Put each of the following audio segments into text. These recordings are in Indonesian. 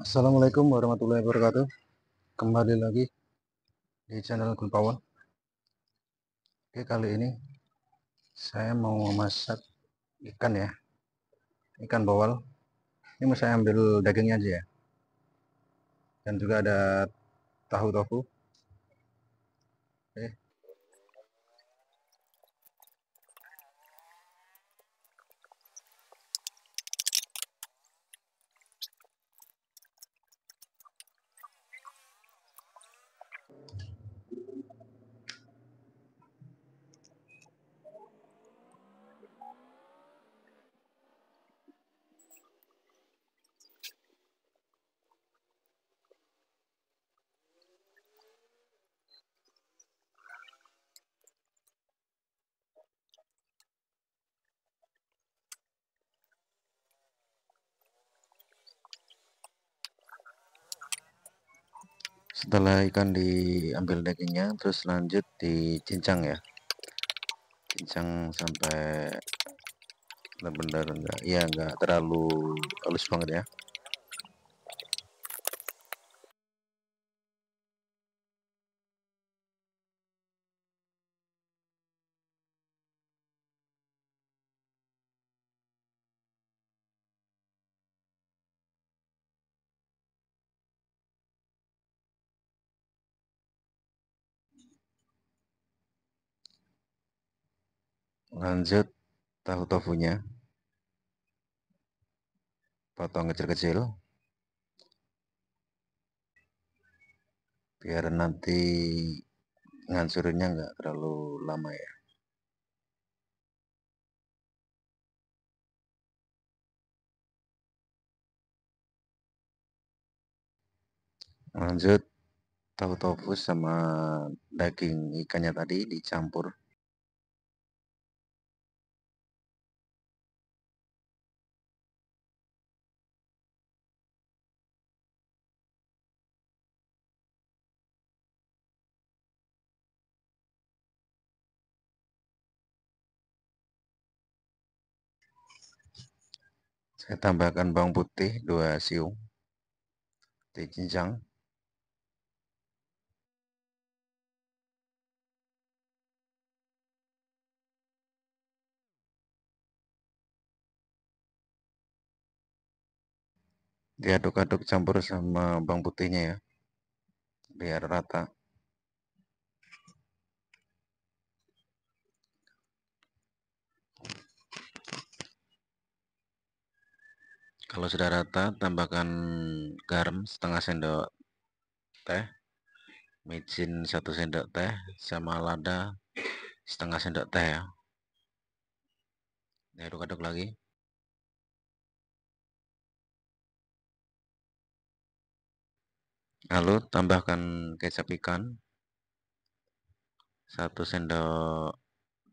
Assalamualaikum warahmatullahi wabarakatuh. Kembali lagi di channel Gunpawan. Oke, kali ini saya mau memasak ikan ya. Ikan bawal. Ini mau saya ambil dagingnya aja ya. Dan juga ada tahu tofu. Oke. setelah ikan diambil dagingnya terus lanjut dicincang ya cincang sampai benar-benar enggak ya enggak terlalu halus banget ya lanjut tahu tofunya potong kecil-kecil biar nanti ngancurinnya nggak terlalu lama ya lanjut tahu tofu sama daging ikannya tadi dicampur Saya tambahkan bawang putih 2 siung. cincang diaduk-aduk campur sama bawang putihnya ya biar rata Kalau sudah rata, tambahkan garam setengah sendok teh, micin satu sendok teh, sama lada setengah sendok teh ya. Aduk-aduk lagi. Lalu tambahkan kecap ikan satu sendok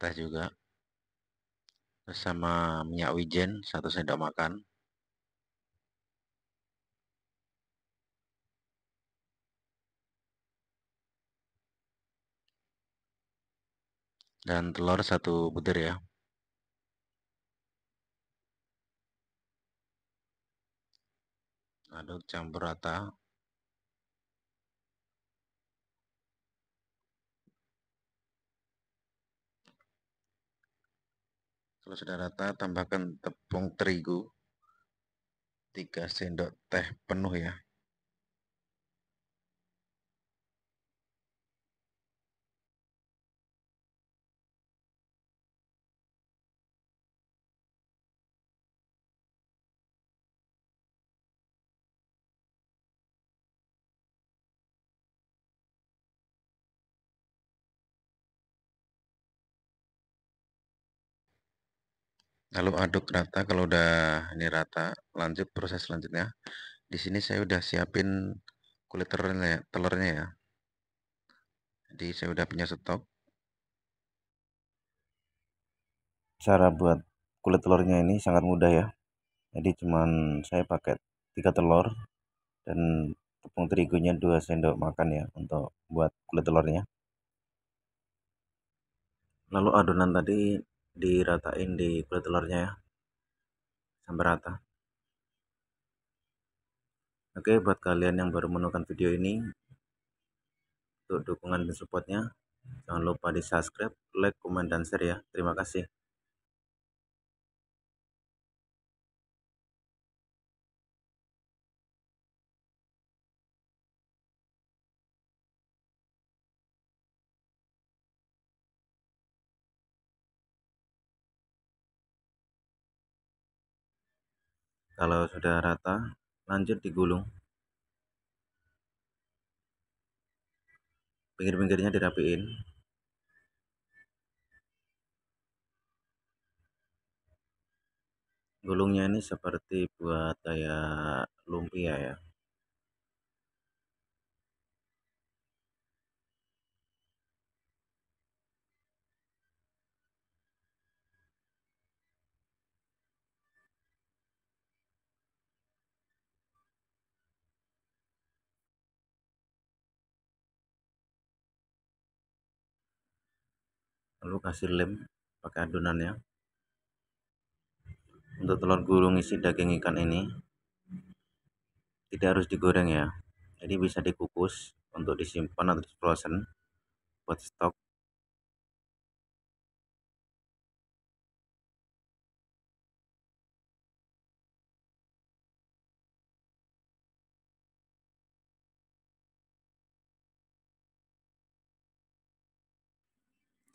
teh juga, sama minyak wijen satu sendok makan. dan telur satu butir ya. Aduk campur rata. Kalau sudah rata, tambahkan tepung terigu 3 sendok teh penuh ya. lalu aduk rata kalau udah ini rata lanjut proses selanjutnya di sini saya udah siapin kulit telurnya, ya, telurnya ya jadi saya udah punya stok cara buat kulit telurnya ini sangat mudah ya jadi cuman saya pakai tiga telur dan tepung terigunya 2 sendok makan ya untuk buat kulit telurnya lalu adonan tadi diratain di kulit telurnya ya sampai rata oke buat kalian yang baru menonton video ini untuk dukungan dan supportnya jangan lupa di subscribe like komen dan share ya terima kasih kalau sudah rata lanjut digulung pinggir-pinggirnya dirapiin gulungnya ini seperti buat kayak lumpia ya lalu kasih lem pakai adonannya untuk telur gulung isi daging ikan ini tidak harus digoreng ya jadi bisa dikukus untuk disimpan atau frozen buat stok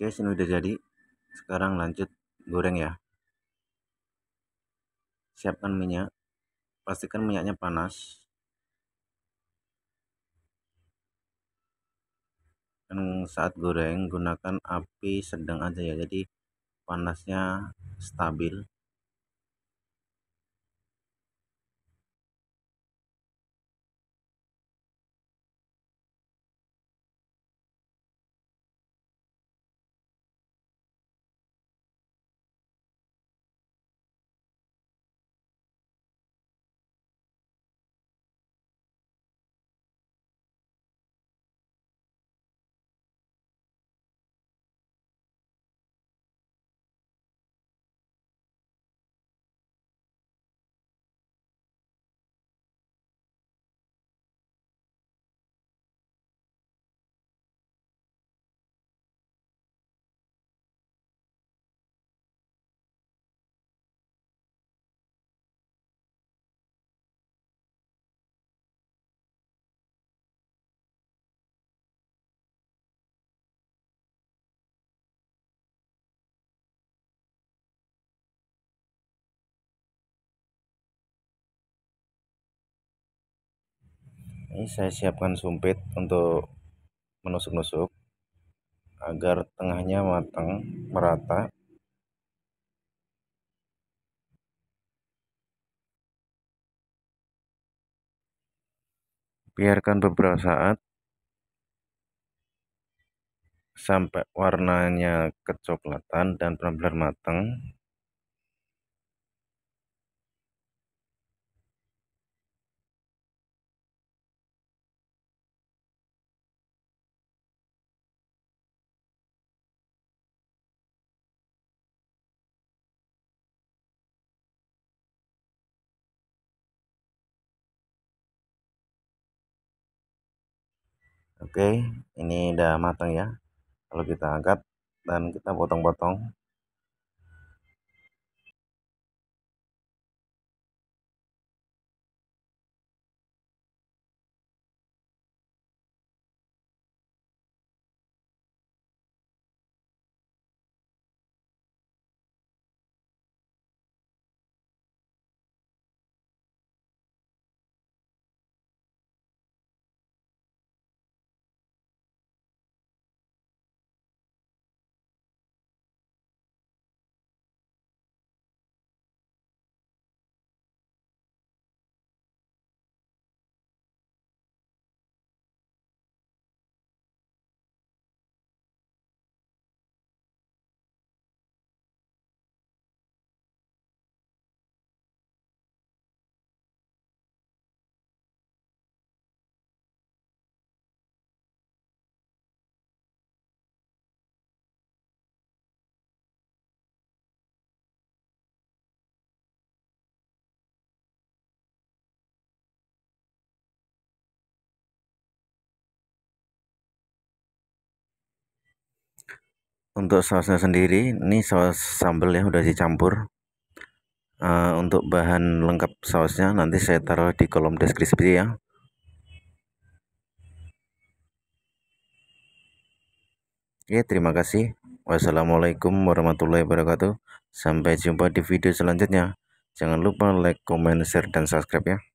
Oke, sini udah jadi. Sekarang lanjut goreng ya. Siapkan minyak. Pastikan minyaknya panas. Dan saat goreng gunakan api sedang aja ya. Jadi panasnya stabil. Ini saya siapkan sumpit untuk menusuk-nusuk agar tengahnya matang merata. Biarkan beberapa saat sampai warnanya kecoklatan dan benar-benar matang oke ini udah matang ya Kalau kita angkat dan kita potong-potong untuk sausnya sendiri ini saus sambal ya udah dicampur uh, untuk bahan lengkap sausnya nanti saya taruh di kolom deskripsi ya Oke ya, terima kasih wassalamualaikum warahmatullahi wabarakatuh sampai jumpa di video selanjutnya jangan lupa like comment share dan subscribe ya